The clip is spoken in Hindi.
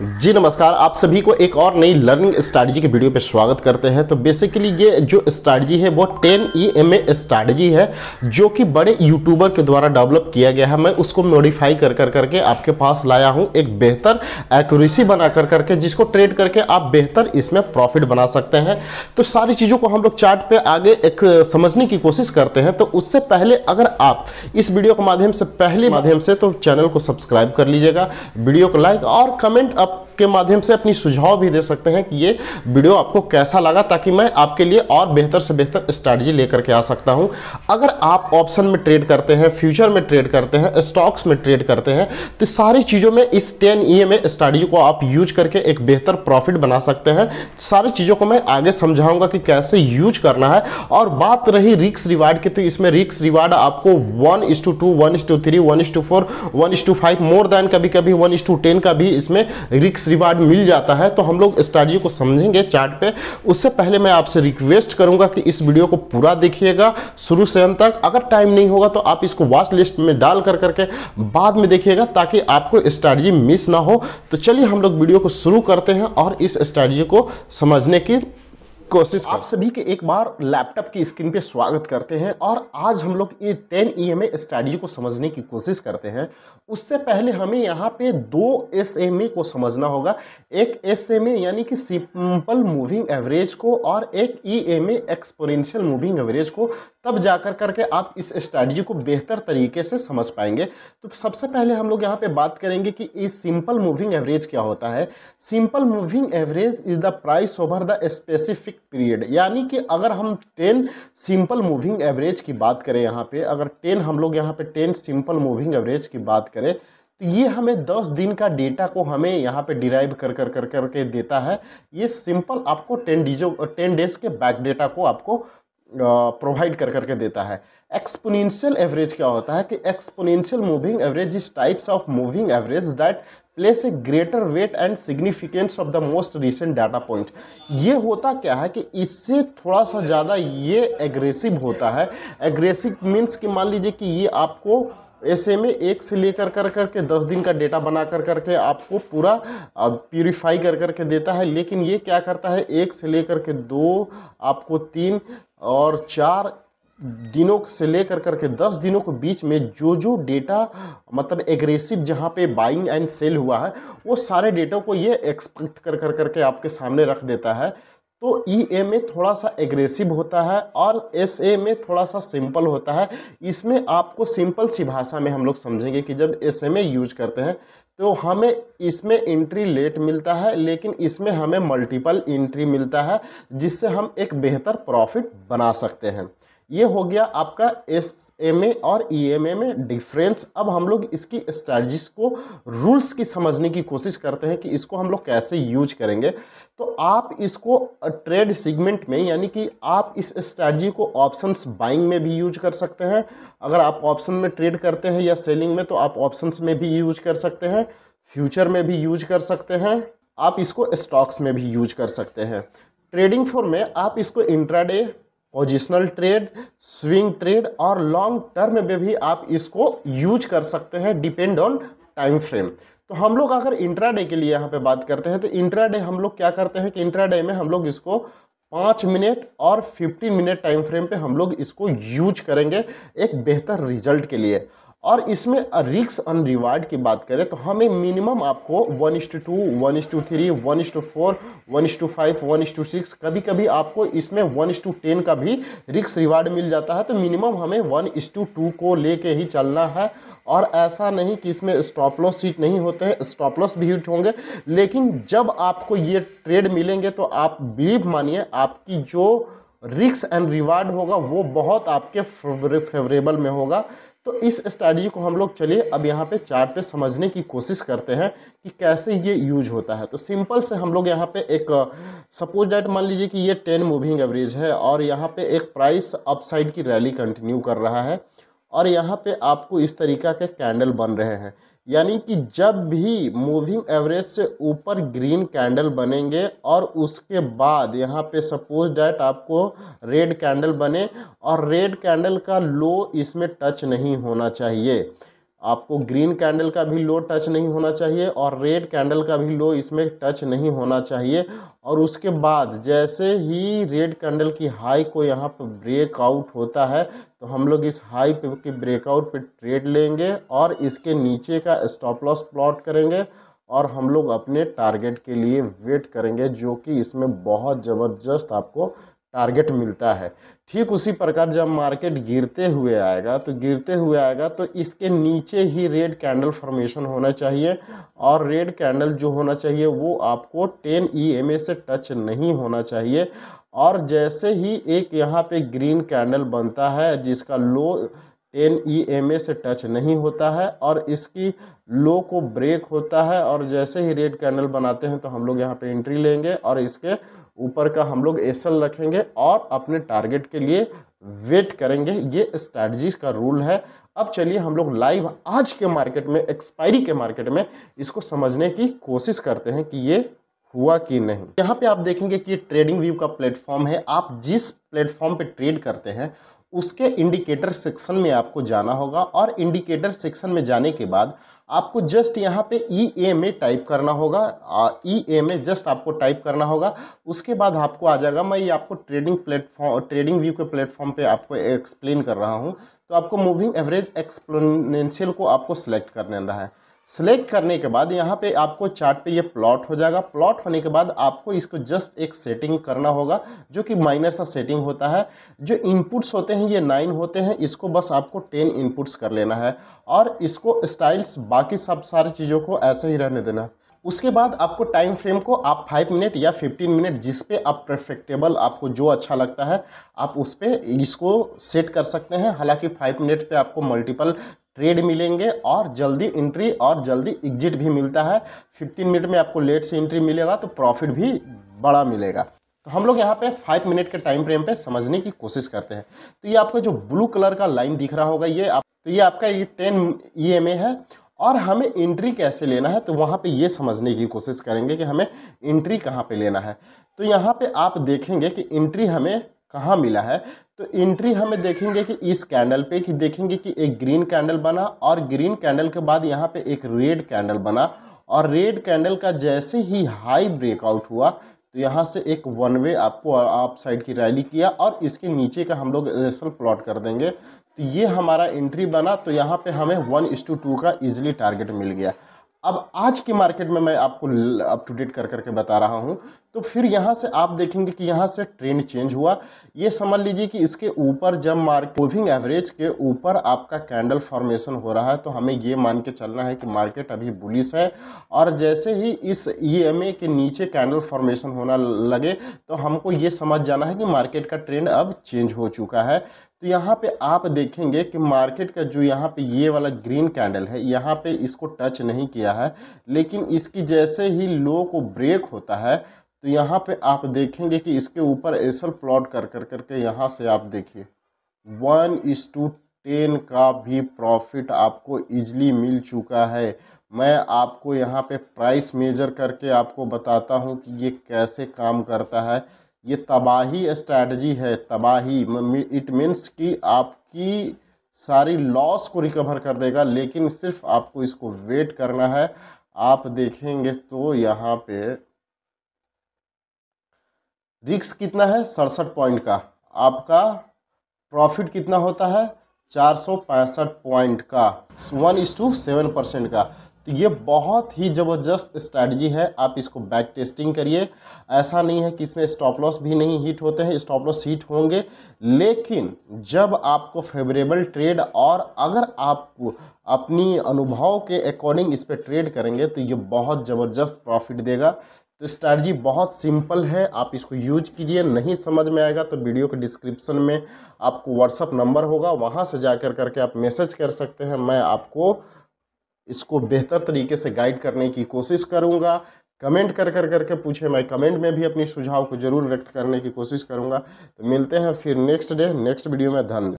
जी नमस्कार आप सभी को एक और नई लर्निंग स्ट्रैटेजी की वीडियो पर स्वागत करते हैं तो बेसिकली ये जो स्ट्रैटेजी है वो ten E M A strategy है जो कि बड़े यूट्यूबर के द्वारा डेवलप किया गया है मैं उसको मॉडिफाई कर कर करके आपके पास लाया हूँ एक बेहतर एक्यूरेसी बना कर करके जिसको ट्रेड करके आप बेहतर इसमें प्रॉफिट बना सकते हैं तो सारी चीज़ों को हम लोग चार्ट पे आगे एक समझने की कोशिश करते हैं तो उससे पहले अगर आप इस वीडियो के माध्यम से पहले माध्यम से तो चैनल को सब्सक्राइब कर लीजिएगा वीडियो को लाइक और कमेंट up के माध्यम से अपनी सुझाव भी दे सकते हैं कि ये वीडियो आपको कैसा लगा ताकि मैं आपके लिए और बेहतर से बेहतर स्ट्रैटेजी लेकर के आ सकता हूँ अगर आप ऑप्शन में ट्रेड करते हैं फ्यूचर में ट्रेड करते हैं स्टॉक्स में ट्रेड करते हैं तो सारी चीज़ों में इस टेन ई एम को आप यूज करके एक बेहतर प्रॉफिट बना सकते हैं सारी चीज़ों को मैं आगे समझाऊंगा कि कैसे यूज करना है और बात रही रिक्स रिवार्ड की तो इसमें रिक्स रिवार्ड आपको one is to two one is to three one is to four one is to five more than कभी कभी वन इज टू टेन का भी इसमें रिक्स रिवार्ड मिल जाता है तो हम लोग स्ट्रैटी को समझेंगे चार्ट पे उससे पहले मैं आपसे रिक्वेस्ट करूंगा कि इस वीडियो को पूरा देखिएगा शुरू से अंत तक अगर टाइम नहीं होगा तो आप इसको वॉच लिस्ट में डाल कर करके बाद में देखिएगा ताकि आपको स्ट्रैटी मिस ना हो तो चलिए हम लोग वीडियो को शुरू करते हैं और इस स्ट्रैटी को समझने की कोशिश तो आप सभी के एक बार लैपटॉप की स्क्रीन पे स्वागत करते हैं और आज हम लोग ये टेन ई e एम को समझने की कोशिश करते हैं उससे पहले हमें यहाँ पे दो एस एम ए को समझना होगा एक एस एम ए यानी कि सिंपल मूविंग एवरेज को और एक E M exponential moving average को तब जाकर करके आप इस स्ट्रैटी को बेहतर तरीके से समझ पाएंगे तो सबसे पहले हम लोग यहाँ पे बात करेंगे कि इस सिंपल मूविंग एवरेज क्या होता है simple moving average is the price over the specific period यानी कि अगर हम टेन सिंपल मूविंग एवरेज की बात करें यहाँ पे अगर टेन हम लोग यहाँ पे टेन सिंपल मूविंग एवरेज की बात करें तो ये हमें 10 दिन का डेटा को हमें यहाँ पे डिराइव कर कर कर करके देता है ये सिंपल आपको 10 डीजो 10 डेज के बैक डेटा को आपको प्रोवाइड कर करके देता है एक्सपोनेंशियल एवरेज क्या होता है कि exponential moving average is types of moving average that place a greater weight and significance of the most recent data point ये होता क्या है कि इससे थोड़ा सा ज़्यादा ये एग्रेसिव होता है एग्रेसिव मीन्स कि मान लीजिए कि ये आपको ऐसे में एक से लेकर कर करके दस दिन का डेटा बना कर करके आपको पूरा प्यूरिफाई कर करके देता है लेकिन ये क्या करता है एक से लेकर के दो आपको तीन और चार दिनों से लेकर करके दस दिनों के बीच में जो जो डेटा मतलब एग्रेसिव जहाँ पे बाइंग एंड सेल हुआ है वो सारे डेटा को ये एक्सपेक्ट कर कर करके आपके सामने रख देता है तो ई e ए में थोड़ा सा एग्रेसिव होता है और एस ए में थोड़ा सा सिंपल होता है इसमें आपको सिंपल सी भाषा में हम लोग समझेंगे कि जब एस ए में यूज करते हैं तो हमें इसमें एंट्री लेट मिलता है लेकिन इसमें हमें मल्टीपल एंट्री मिलता है जिससे हम एक बेहतर प्रॉफिट बना सकते हैं ये हो गया आपका एस एम ए और ई एम ए में डिफरेंस अब हम लोग इसकी स्ट्रैटेजिस को रूल्स की समझने की कोशिश करते हैं कि इसको हम लोग कैसे यूज करेंगे तो आप इसको ट्रेड सेगमेंट में यानी कि आप इस स्ट्रैटजी को ऑप्शंस बाइंग में भी यूज कर सकते हैं अगर आप ऑप्शन में ट्रेड करते हैं या सेलिंग में तो आप ऑप्शन में भी यूज कर सकते हैं फ्यूचर में भी यूज कर सकते हैं आप इसको स्टॉक्स में भी यूज कर सकते हैं ट्रेडिंग फॉर में आप इसको intraday positional trade swing trade और लॉन्ग टर्म में भी आप इसको यूज कर सकते हैं डिपेंड ऑन टाइम फ्रेम तो हम लोग अगर इंट्रा के लिए यहाँ पे बात करते हैं तो इंट्रा हम लोग क्या करते हैं कि इंट्रा में हम लोग इसको पांच मिनट और फिफ्टीन मिनट टाइम फ्रेम पे हम लोग इसको यूज करेंगे एक बेहतर रिजल्ट के लिए और इसमें रिक्स अन रिवार्ड की बात करें तो हमें मिनिमम आपको one is to two one is to three one is to four one is to five one is to six कभी कभी आपको इसमें वन इंस टू टेन का भी रिक्स रिवार्ड मिल जाता है तो मिनिमम हमें वन इश टू टू को लेके ही चलना है और ऐसा नहीं कि इसमें स्टॉप लॉस सीट नहीं होते हैं स्टॉप लॉस भी हिट होंगे लेकिन जब आपको ये ट्रेड मिलेंगे तो आप बिलीव मानिए आपकी जो रिक्स एंड रिवार्ड होगा वो बहुत आपके फेवरेबल में होगा तो इस स्ट्रैटेजी को हम लोग चलिए अब यहाँ पे चार्ट पे समझने की कोशिश करते हैं कि कैसे ये यूज होता है तो सिंपल से हम लोग यहाँ पे एक सपोज डेट मान लीजिए कि ये टेन मूविंग एवरेज है और यहाँ पे एक प्राइस अपसाइड की रैली कंटिन्यू कर रहा है और यहाँ पे आपको इस तरीका के कैंडल बन रहे हैं यानी कि जब भी मूविंग एवरेज से ऊपर ग्रीन कैंडल बनेंगे और उसके बाद यहाँ पे सपोज डैट आपको रेड कैंडल बने और रेड कैंडल का लो इसमें टच नहीं होना चाहिए आपको ग्रीन कैंडल का भी लो टच नहीं होना चाहिए और रेड कैंडल का भी लो इसमें टच नहीं होना चाहिए और उसके बाद जैसे ही रेड कैंडल की हाई को यहाँ पर ब्रेकआउट होता है तो हम लोग इस हाई पे के ब्रेकआउट पे ट्रेड लेंगे और इसके नीचे का स्टॉप लॉस प्लॉट करेंगे और हम लोग अपने टारगेट के लिए वेट करेंगे जो कि इसमें बहुत ज़बरदस्त आपको टारगेट मिलता है ठीक उसी प्रकार जब मार्केट गिरते हुए आएगा तो गिरते हुए आएगा तो इसके नीचे ही रेड कैंडल फॉर्मेशन होना चाहिए और रेड कैंडल जो होना चाहिए वो आपको 10 ई से टच नहीं होना चाहिए और जैसे ही एक यहाँ पे ग्रीन कैंडल बनता है जिसका लो टेन ई एम ए से टच नहीं होता है और इसकी लो को ब्रेक होता है और जैसे ही रेड कैंडल बनाते हैं तो हम लोग यहाँ पे एंट्री लेंगे और इसके ऊपर का हम लोग एस रखेंगे और अपने टारगेट के लिए वेट करेंगे ये स्ट्रैटेजी का रूल है अब चलिए हम लोग लाइव आज के मार्केट में एक्सपायरी के मार्केट में इसको समझने की कोशिश करते हैं कि ये हुआ कि नहीं यहाँ पे आप देखेंगे कि ट्रेडिंग व्यू का प्लेटफॉर्म है आप जिस प्लेटफॉर्म पे ट्रेड करते हैं उसके इंडिकेटर सेक्शन में आपको जाना होगा और इंडिकेटर सेक्शन में जाने के बाद आपको जस्ट यहाँ पे ई e ए में टाइप करना होगा ई ए e में जस्ट आपको टाइप करना होगा उसके बाद आपको आ जाएगा मैं ये आपको ट्रेडिंग प्लेटफॉर्म ट्रेडिंग व्यू के प्लेटफॉर्म पे आपको एक्सप्लेन कर रहा हूँ तो आपको मूविंग एवरेज एक्सप्लोनेंशियल को आपको सेलेक्ट करने रहा है सेलेक्ट करने के बाद यहाँ पे आपको चार्ट पे ये प्लॉट हो जाएगा प्लॉट होने के बाद आपको इसको जस्ट एक सेटिंग करना होगा जो कि माइनर सा सेटिंग होता है जो इनपुट्स होते हैं ये नाइन होते हैं इसको बस आपको टेन इनपुट्स कर लेना है और इसको स्टाइल्स बाकी सब सारी चीज़ों को ऐसे ही रहने देना है उसके बाद आपको टाइम फ्रेम को आप फाइव मिनट या फिफ्टीन मिनट जिस पे आप परफेक्टेबल आपको जो अच्छा लगता है आप उस पर इसको सेट कर सकते हैं हालांकि फाइव मिनट पे आपको मल्टीपल ट्रेड मिलेंगे और जल्दी एंट्री और जल्दी एग्जिट भी मिलता है 15 मिनट में आपको लेट से एंट्री मिलेगा तो प्रॉफिट भी बड़ा मिलेगा तो हम लोग यहाँ पे फाइव मिनट के टाइम फ्रेम पे समझने की कोशिश करते हैं तो ये आपको जो ब्लू कलर का लाइन दिख रहा होगा ये आप तो ये आपका ये टेन ई e है और हमें एंट्री कैसे लेना है तो वहाँ पे ये समझने की कोशिश करेंगे कि हमें एंट्री कहाँ पे लेना है तो यहाँ पे आप देखेंगे कि एंट्री हमें कहाँ मिला है तो एंट्री हमें देखेंगे कि इस कैंडल पे कि देखेंगे कि एक ग्रीन कैंडल बना और ग्रीन कैंडल के बाद यहाँ पे एक रेड कैंडल बना और रेड कैंडल का जैसे ही हाई ब्रेकआउट हुआ तो यहाँ से एक वन वे आपको आप साइड की रैली किया और इसके नीचे का हम लोग एसल प्लॉट कर देंगे तो ये हमारा एंट्री बना तो यहाँ पे हमें वन इस टू टू का इजिली टारगेट मिल गया अब आज के मार्केट में मैं आपको अप टू डेट कर करके बता रहा हूँ तो फिर यहाँ से आप देखेंगे कि यहाँ से ट्रेंड चेंज हुआ ये समझ लीजिए कि इसके ऊपर जब मार्केट मूविंग एवरेज के ऊपर आपका कैंडल फॉर्मेशन हो रहा है तो हमें ये मान के चलना है कि मार्केट अभी बुलिस है और जैसे ही इस ई के नीचे कैंडल फॉर्मेशन होना लगे तो हमको ये समझ जाना है कि मार्केट का ट्रेंड अब चेंज हो चुका है तो यहाँ पे आप देखेंगे कि मार्केट का जो यहाँ पे ये वाला ग्रीन कैंडल है यहाँ पे इसको टच नहीं किया है लेकिन इसकी जैसे ही लो को ब्रेक होता है तो यहाँ पे आप देखेंगे कि इसके ऊपर एसल प्लॉट कर कर करके यहाँ से आप देखिए वन इस टू टेन का भी प्रॉफिट आपको इजली मिल चुका है मैं आपको यहाँ पे प्राइस मेजर करके आपको बताता हूँ कि ये कैसे काम करता है ये तबाही स्ट्रैटी है तबाही इट मीन्स कि आपकी सारी लॉस को रिकवर कर देगा लेकिन सिर्फ आपको इसको वेट करना है आप देखेंगे तो यहाँ पे रिक्स कितना है सड़सठ पॉइंट का आपका प्रॉफिट कितना होता है चार सौ पैंसठ पॉइंट का one is to seven percent का तो ये बहुत ही ज़बरदस्त स्ट्रैटी है आप इसको बैक टेस्टिंग करिए ऐसा नहीं है कि इसमें स्टॉप लॉस भी नहीं हिट होते हैं स्टॉप लॉस हिट होंगे लेकिन जब आपको फेवरेबल ट्रेड और अगर आप अपनी अनुभव के अकॉर्डिंग इस पर ट्रेड करेंगे तो ये बहुत ज़बरदस्त प्रॉफिट देगा तो स्ट्रैटी बहुत सिंपल है आप इसको यूज कीजिए नहीं समझ में आएगा तो वीडियो के डिस्क्रिप्शन में आपको व्हाट्सअप नंबर होगा वहाँ से जाकर करके आप मैसेज कर सकते हैं मैं आपको इसको बेहतर तरीके से गाइड करने की कोशिश करूँगा कमेंट कर कर करके पूछे मैं कमेंट में भी अपनी सुझाव को जरूर व्यक्त करने की कोशिश करूँगा तो मिलते हैं फिर नेक्स्ट डे नेक्स्ट वीडियो में धन्यवाद